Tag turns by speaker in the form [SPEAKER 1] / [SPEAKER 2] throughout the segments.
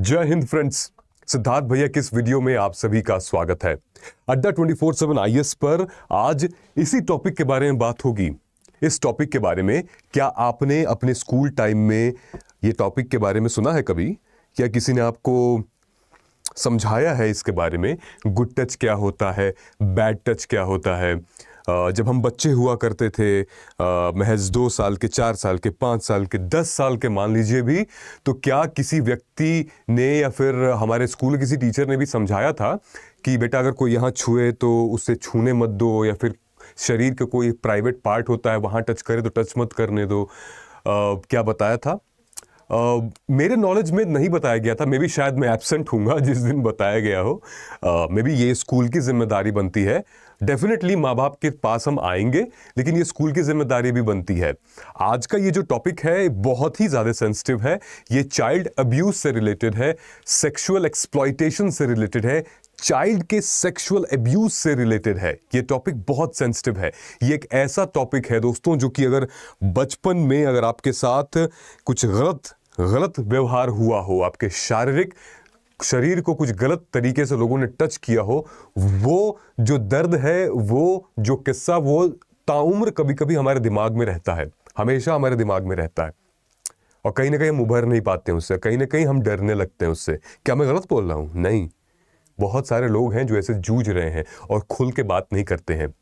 [SPEAKER 1] जय हिंद फ्रेंड्स सिद्धार्थ भैया के इस वीडियो में आप सभी का स्वागत है अड्डा 24/7 एस पर आज इसी टॉपिक के बारे में बात होगी इस टॉपिक के बारे में क्या आपने अपने स्कूल टाइम में ये टॉपिक के बारे में सुना है कभी क्या किसी ने आपको समझाया है इसके बारे में गुड टच क्या होता है बैड टच क्या होता है जब हम बच्चे हुआ करते थे महज दो साल के चार साल के पाँच साल के दस साल के मान लीजिए भी तो क्या किसी व्यक्ति ने या फिर हमारे स्कूल किसी टीचर ने भी समझाया था कि बेटा अगर कोई यहाँ छुए तो उससे छूने मत दो या फिर शरीर का कोई प्राइवेट पार्ट होता है वहाँ टच करे तो टच मत करने दो आ, क्या बताया था मेरे नॉलेज में नहीं बताया गया था मे बी शायद मैं एबसेंट हूँगा जिस दिन बताया गया हो मे बी ये स्कूल की जिम्मेदारी बनती है डेफिनेटली माँ बाप के पास हम आएंगे लेकिन ये स्कूल की जिम्मेदारी भी बनती है आज का ये जो टॉपिक है बहुत ही ज़्यादा सेंसिटिव है ये चाइल्ड अब्यूज़ से रिलेटेड है सेक्शुअल एक्सप्लॉयटेशन से रिलेटेड है चाइल्ड के सेक्सुअल एब्यूज से रिलेटेड है ये टॉपिक बहुत सेंसिटिव है ये एक ऐसा टॉपिक है दोस्तों जो कि अगर बचपन में अगर आपके साथ कुछ गलत गलत व्यवहार हुआ हो आपके शारीरिक शरीर को कुछ गलत तरीके से लोगों ने टच किया हो वो जो दर्द है वो जो किस्सा वो ताउम्र कभी कभी हमारे दिमाग में रहता है हमेशा हमारे दिमाग में रहता है और कहीं ना कहीं हम उभर नहीं पाते हैं उससे कहीं ना कहीं हम डरने लगते हैं उससे क्या मैं गलत बोल रहा हूँ नहीं बहुत सारे लोग हैं जो ऐसे जूझ रहे हैं और खुल के बात नहीं करते हैं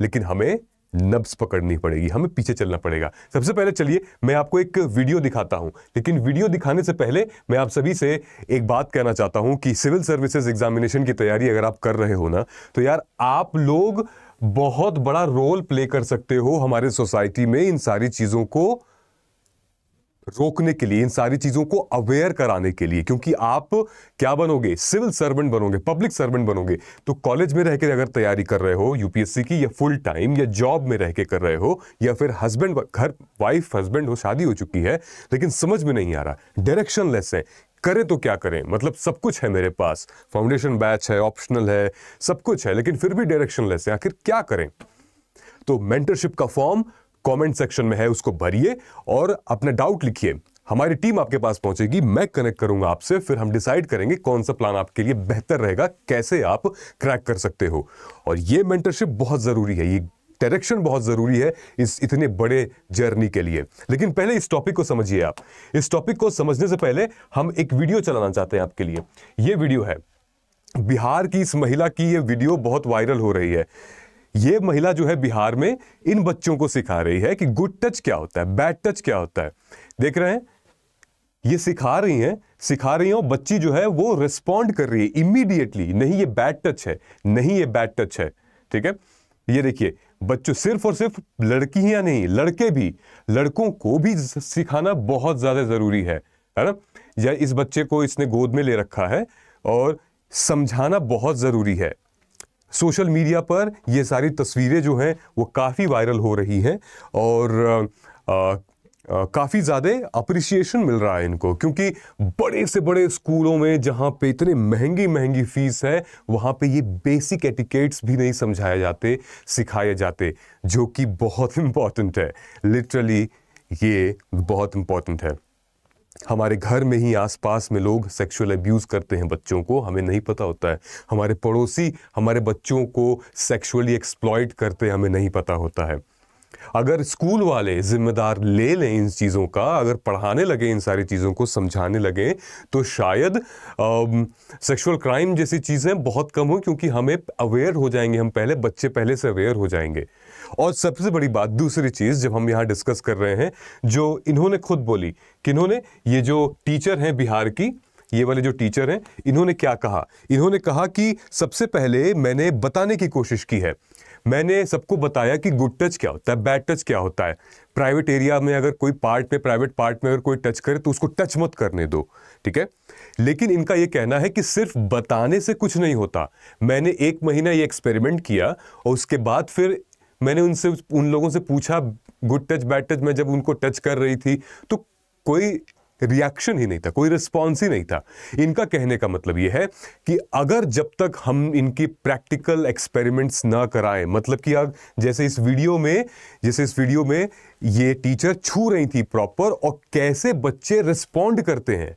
[SPEAKER 1] लेकिन हमें नब्स पकड़नी पड़ेगी हमें पीछे चलना पड़ेगा सबसे पहले चलिए मैं आपको एक वीडियो दिखाता हूं लेकिन वीडियो दिखाने से पहले मैं आप सभी से एक बात कहना चाहता हूं कि सिविल सर्विसेज एग्जामिनेशन की तैयारी अगर आप कर रहे हो ना तो यार आप लोग बहुत बड़ा रोल प्ले कर सकते हो हमारे सोसाइटी में इन सारी चीज़ों को रोकने के लिए इन सारी चीजों को अवेयर कराने के लिए क्योंकि आप क्या बनोगे सिविल सर्वेंट बनोगे पब्लिक सर्वेंट बनोगे तो कॉलेज में रहकर अगर तैयारी कर रहे हो यूपीएससी की या फुल टाइम या जॉब में रह कर रहे हो या फिर हस्बैंड घर वाइफ हस्बैंड हो शादी हो चुकी है लेकिन समझ में नहीं आ रहा डायरेक्शन लेस है करें तो क्या करें मतलब सब कुछ है मेरे पास फाउंडेशन बैच है ऑप्शनल है सब कुछ है लेकिन फिर भी डायरेक्शन लेस है आखिर क्या करें तो मेंटरशिप का फॉर्म कमेंट सेक्शन में है उसको भरिए और अपने डाउट लिखिए हमारी टीम आपके पास पहुंचेगी मैं कनेक्ट करूंगा आपसे फिर हम डिसाइड करेंगे कौन सा प्लान आपके लिए बेहतर रहेगा कैसे आप क्रैक कर सकते हो और ये मेंटरशिप बहुत ज़रूरी है ये डायरेक्शन बहुत ज़रूरी है इस इतने बड़े जर्नी के लिए लेकिन पहले इस टॉपिक को समझिए आप इस टॉपिक को समझने से पहले हम एक वीडियो चलाना चाहते हैं आपके लिए ये वीडियो है बिहार की इस महिला की ये वीडियो बहुत वायरल हो रही है ये महिला जो है बिहार में इन बच्चों को सिखा रही है कि गुड टच क्या होता है बैड टच क्या होता है देख रहे हैं ये सिखा रही हैं सिखा रही हैं और बच्ची जो है वो रिस्पॉन्ड कर रही है इमीडिएटली नहीं ये बैड टच है नहीं ये बैड टच है ठीक है ये देखिए बच्चों सिर्फ और सिर्फ लड़की या नहीं लड़के भी लड़कों को भी सिखाना बहुत ज़्यादा ज़रूरी है है ना या इस बच्चे को इसने गोद में ले रखा है और समझाना बहुत ज़रूरी है सोशल मीडिया पर ये सारी तस्वीरें जो हैं वो काफ़ी वायरल हो रही हैं और आ, काफ़ी ज़्यादा अप्रिसिएशन मिल रहा है इनको क्योंकि बड़े से बड़े स्कूलों में जहाँ पे इतने महंगी महंगी फीस है वहाँ पे ये बेसिक एटिकेट्स भी नहीं समझाए जाते सिखाए जाते जो कि बहुत इम्पॉर्टेंट है लिटरली ये बहुत इम्पॉर्टेंट है हमारे घर में ही आसपास में लोग सेक्सुअल अब्यूज़ करते हैं बच्चों को हमें नहीं पता होता है हमारे पड़ोसी हमारे बच्चों को सेक्सुअली एक्सप्लॉयट करते हमें नहीं पता होता है अगर स्कूल वाले जिम्मेदार ले लें इन चीज़ों का अगर पढ़ाने लगे इन सारी चीज़ों को समझाने लगे तो शायद सेक्सुअल क्राइम जैसी चीज़ें बहुत कम हो क्योंकि हमें अवेयर हो जाएंगे हम पहले बच्चे पहले से अवेयर हो जाएंगे और सबसे बड़ी बात दूसरी चीज़ जब हम यहाँ डिस्कस कर रहे हैं जो इन्होंने खुद बोली कि इन्होंने ये जो टीचर हैं बिहार की ये वाले जो टीचर हैं इन्होंने क्या कहा इन्होंने कहा कि सबसे पहले मैंने बताने की कोशिश की है मैंने सबको बताया कि गुड टच क्या होता है बैड टच क्या होता है प्राइवेट एरिया में अगर कोई पार्ट में प्राइवेट पार्ट में अगर कोई टच करे तो उसको टच मत करने दो ठीक है लेकिन इनका ये कहना है कि सिर्फ बताने से कुछ नहीं होता मैंने एक महीना ये एक्सपेरिमेंट किया और उसके बाद फिर मैंने उनसे उन लोगों से पूछा गुड टच बैड टच मैं जब उनको टच कर रही थी तो कोई रिएक्शन ही नहीं था कोई रिस्पॉन्स ही नहीं था इनका कहने का मतलब यह है कि अगर जब तक हम इनकी प्रैक्टिकल एक्सपेरिमेंट्स ना कराएं मतलब कि अब जैसे इस वीडियो में जैसे इस वीडियो में ये टीचर छू रही थी प्रॉपर और कैसे बच्चे रिस्पॉन्ड करते हैं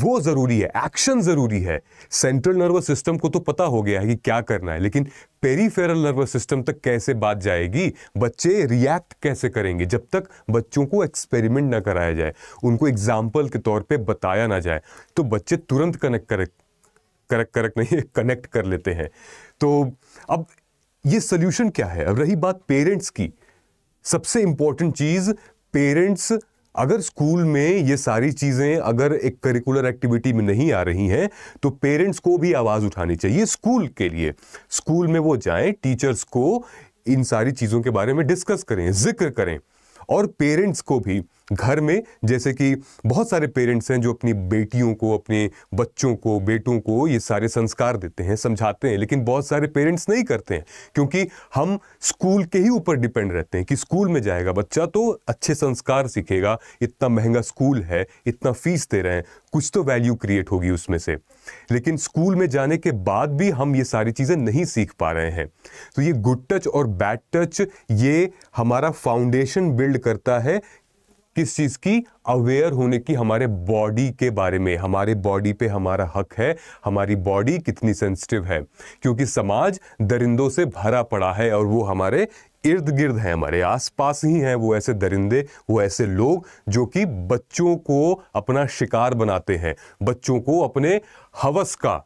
[SPEAKER 1] वो ज़रूरी है एक्शन ज़रूरी है सेंट्रल नर्वस सिस्टम को तो पता हो गया है कि क्या करना है लेकिन पेरीफेरल नर्वस सिस्टम तक कैसे बात जाएगी बच्चे रिएक्ट कैसे करेंगे जब तक बच्चों को एक्सपेरिमेंट ना कराया जाए उनको एग्जाम्पल के तौर पर बताया ना जाए तो बच्चे तुरंत कनेक्ट करे करक करक नहीं कनेक्ट कर लेते हैं तो अब ये सोल्यूशन क्या है अब रही बात पेरेंट्स की सबसे इंपॉर्टेंट चीज़ पेरेंट्स अगर स्कूल में ये सारी चीज़ें अगर एक करिकुलर एक्टिविटी में नहीं आ रही हैं तो पेरेंट्स को भी आवाज़ उठानी चाहिए स्कूल के लिए स्कूल में वो जाएं टीचर्स को इन सारी चीज़ों के बारे में डिस्कस करें जिक्र करें और पेरेंट्स को भी घर में जैसे कि बहुत सारे पेरेंट्स हैं जो अपनी बेटियों को अपने बच्चों को बेटों को ये सारे संस्कार देते हैं समझाते हैं लेकिन बहुत सारे पेरेंट्स नहीं करते हैं क्योंकि हम स्कूल के ही ऊपर डिपेंड रहते हैं कि स्कूल में जाएगा बच्चा तो अच्छे संस्कार सीखेगा इतना महंगा स्कूल है इतना फीस दे रहे हैं कुछ तो वैल्यू क्रिएट होगी उसमें से लेकिन स्कूल में जाने के बाद भी हम ये सारी चीज़ें नहीं सीख पा रहे हैं तो ये गुड टच और बैड टच ये हमारा फाउंडेशन बिल्ड करता है किस चीज़ की अवेयर होने की हमारे बॉडी के बारे में हमारे बॉडी पे हमारा हक है हमारी बॉडी कितनी सेंसिटिव है क्योंकि समाज दरिंदों से भरा पड़ा है और वो हमारे इर्द गिर्द हैं हमारे आसपास ही हैं वो ऐसे दरिंदे वो ऐसे लोग जो कि बच्चों को अपना शिकार बनाते हैं बच्चों को अपने हवस का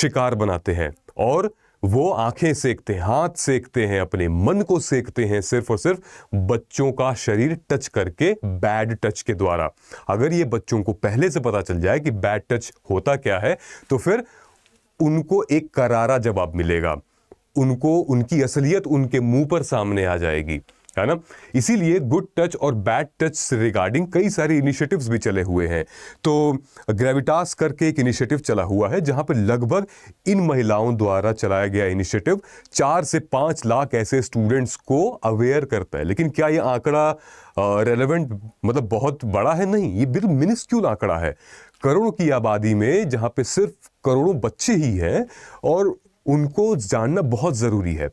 [SPEAKER 1] शिकार बनाते हैं और वो आंखें सेकते हैं हाथ सेकते हैं अपने मन को सेकते हैं सिर्फ और सिर्फ बच्चों का शरीर टच करके बैड टच के द्वारा अगर ये बच्चों को पहले से पता चल जाए कि बैड टच होता क्या है तो फिर उनको एक करारा जवाब मिलेगा उनको उनकी असलियत उनके मुंह पर सामने आ जाएगी है ना इसीलिए गुड टच और बैड टच रिगार्डिंग कई सारे इनिशिएटिव्स भी चले हुए हैं तो ग्रेविटास करके एक इनिशिएटिव चला हुआ है जहां पर लगभग इन महिलाओं द्वारा चलाया गया इनिशिएटिव चार से पांच लाख ऐसे स्टूडेंट्स को अवेयर करता है लेकिन क्या ये आंकड़ा रेलेवेंट मतलब बहुत बड़ा है नहीं ये बिल्कुल मिनिस्क्यूल आंकड़ा है करोड़ों की आबादी में जहाँ पे सिर्फ करोड़ों बच्चे ही हैं और उनको जानना बहुत ज़रूरी है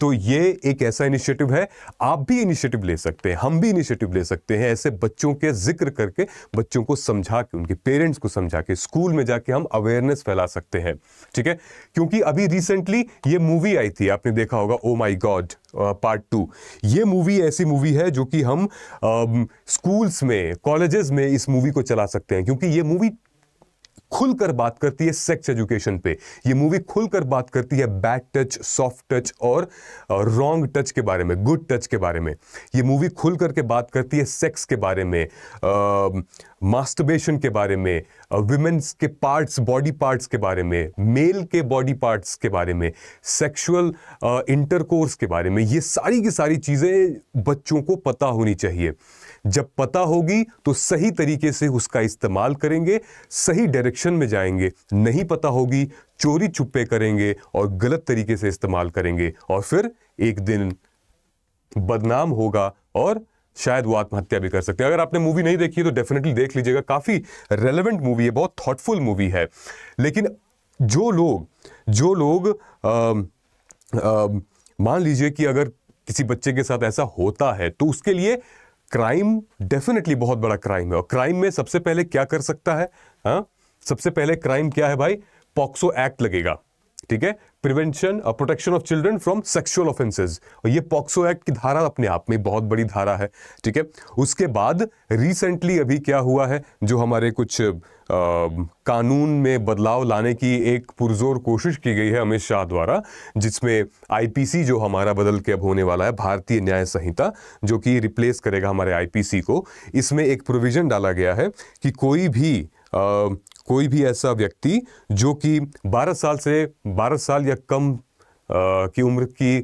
[SPEAKER 1] तो ये एक ऐसा इनिशिएटिव है आप भी इनिशिएटिव ले सकते हैं हम भी इनिशिएटिव ले सकते हैं ऐसे बच्चों के जिक्र करके बच्चों को समझा के उनके पेरेंट्स को समझा के स्कूल में जाके हम अवेयरनेस फैला सकते हैं ठीक है क्योंकि अभी रिसेंटली ये मूवी आई थी आपने देखा होगा oh my God part two ये मूवी ऐसी मूवी है जो कि हम स्कूल्स में कॉलेजेस में इस मूवी को चला सकते हैं क्योंकि ये मूवी खुलकर बात करती है सेक्स एजुकेशन पे ये मूवी खुलकर बात करती है बैड टच सॉफ्ट टच और रॉन्ग टच के बारे में गुड टच के बारे में ये मूवी खुल करके बात करती है सेक्स के बारे में मास्टरबेशन के बारे में वुमेन्स के पार्ट्स बॉडी पार्ट्स के बारे में मेल के बॉडी पार्ट्स के बारे में सेक्सुअल इंटरकोर्स के बारे में ये सारी की सारी चीज़ें बच्चों को पता होनी चाहिए जब पता होगी तो सही तरीके से उसका इस्तेमाल करेंगे सही डायरेक्शन में जाएंगे नहीं पता होगी चोरी छुपे करेंगे और गलत तरीके से इस्तेमाल करेंगे और फिर एक दिन बदनाम होगा और शायद वो आत्महत्या भी कर सकते हैं अगर आपने मूवी नहीं देखी है तो डेफिनेटली देख लीजिएगा काफ़ी रेलेवेंट मूवी है बहुत थॉटफुल मूवी है लेकिन जो लोग जो लोग मान लीजिए कि अगर किसी बच्चे के साथ ऐसा होता है तो उसके लिए क्राइम डेफिनेटली बहुत बड़ा क्राइम है और क्राइम में सबसे पहले क्या कर सकता है हा? सबसे पहले क्राइम क्या है भाई पॉक्सो एक्ट लगेगा ठीक है प्रिवेंशन और protection of children from sexual offences और ये पॉक्सो एक्ट की धारा अपने आप में बहुत बड़ी धारा है ठीक है उसके बाद रिसेंटली अभी क्या हुआ है जो हमारे कुछ आ, कानून में बदलाव लाने की एक पुरजोर कोशिश की गई है अमित शाह द्वारा जिसमें आईपीसी जो हमारा बदल के अब होने वाला है भारतीय न्याय संहिता जो कि रिप्लेस करेगा हमारे आईपीसी को इसमें एक प्रोविजन डाला गया है कि कोई भी कोई भी ऐसा व्यक्ति जो कि 12 साल से 12 साल या कम की उम्र की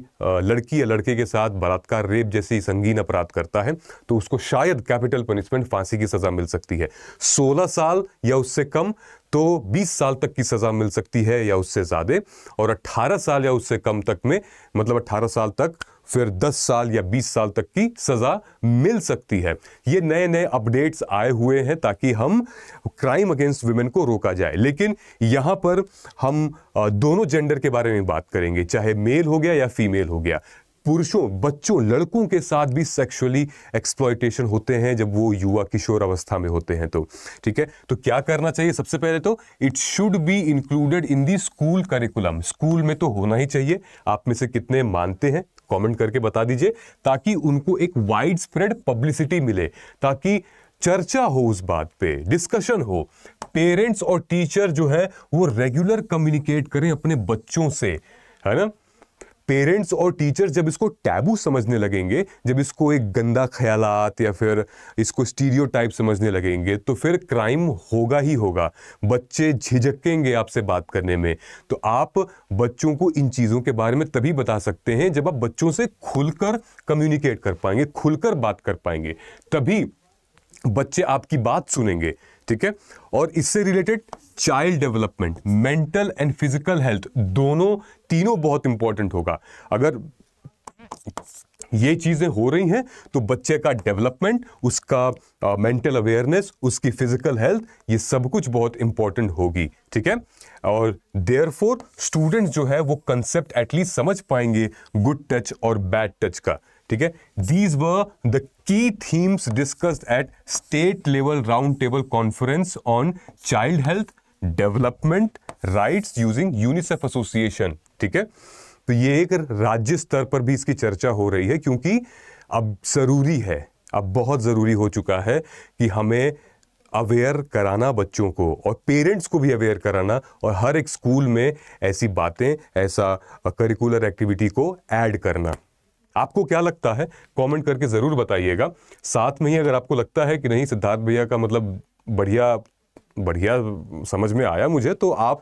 [SPEAKER 1] लड़की या लड़के के साथ बलात्कार रेप जैसी संगीन अपराध करता है तो उसको शायद कैपिटल पनिशमेंट फांसी की सज़ा मिल सकती है 16 साल या उससे कम तो 20 साल तक की सज़ा मिल सकती है या उससे ज़्यादा और 18 साल या उससे कम तक में मतलब 18 साल तक फिर 10 साल या 20 साल तक की सज़ा मिल सकती है ये नए नए अपडेट्स आए हुए हैं ताकि हम क्राइम अगेंस्ट वुमेन को रोका जाए लेकिन यहाँ पर हम दोनों जेंडर के बारे में बात करेंगे चाहे मेल हो गया या फीमेल हो गया पुरुषों बच्चों लड़कों के साथ भी सेक्सुअली एक्सप्लॉयटेशन होते हैं जब वो युवा किशोर अवस्था में होते हैं तो ठीक है तो क्या करना चाहिए सबसे पहले तो it should be included in the school curriculum school में तो होना ही चाहिए आप में से कितने मानते हैं कमेंट करके बता दीजिए ताकि उनको एक वाइड स्प्रेड पब्लिसिटी मिले ताकि चर्चा हो उस बात पे डिस्कशन हो पेरेंट्स और टीचर जो है वो रेगुलर कम्युनिकेट करें अपने बच्चों से है ना पेरेंट्स और टीचर्स जब इसको टैबू समझने लगेंगे जब इसको एक गंदा ख्यालात या फिर इसको स्टीरियो समझने लगेंगे तो फिर क्राइम होगा ही होगा बच्चे झिझकेंगे आपसे बात करने में तो आप बच्चों को इन चीज़ों के बारे में तभी बता सकते हैं जब आप बच्चों से खुलकर कम्युनिकेट कर पाएंगे खुलकर बात कर पाएंगे तभी बच्चे आपकी बात सुनेंगे ठीक है और इससे related child development mental and physical health दोनों तीनों बहुत इंपॉर्टेंट होगा अगर ये चीज़ें हो रही हैं तो बच्चे का डेवलपमेंट उसका मेंटल अवेयरनेस उसकी फिजिकल हेल्थ ये सब कुछ बहुत इंपॉर्टेंट होगी ठीक है और देयर फोर स्टूडेंट जो है वो कंसेप्ट एटलीस्ट समझ पाएंगे गुड टच और बैड टच का ठीक है these were the key themes discussed at state level round table conference on child health development rights using UNICEF association ठीक है तो ये एक राज्य स्तर पर भी इसकी चर्चा हो रही है क्योंकि अब ज़रूरी है अब बहुत ज़रूरी हो चुका है कि हमें अवेयर कराना बच्चों को और पेरेंट्स को भी अवेयर कराना और हर एक स्कूल में ऐसी बातें ऐसा करिकुलर एक्टिविटी को ऐड करना आपको क्या लगता है कमेंट करके ज़रूर बताइएगा साथ में ही अगर आपको लगता है कि नहीं सिद्धार्थ भैया का मतलब बढ़िया बढ़िया समझ में आया मुझे तो आप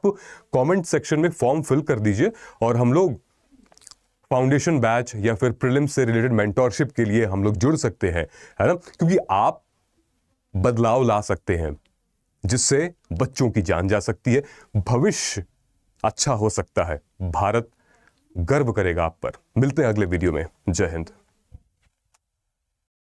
[SPEAKER 1] कमेंट सेक्शन में फॉर्म फिल कर दीजिए और हम लोग फाउंडेशन बैच या फिर प्रिलिम से रिलेटेड मेंटोरशिप के लिए हम लोग जुड़ सकते हैं है ना क्योंकि आप बदलाव ला सकते हैं जिससे बच्चों की जान जा सकती है भविष्य अच्छा हो सकता है भारत गर्व करेगा आप पर मिलते हैं अगले वीडियो में जय हिंद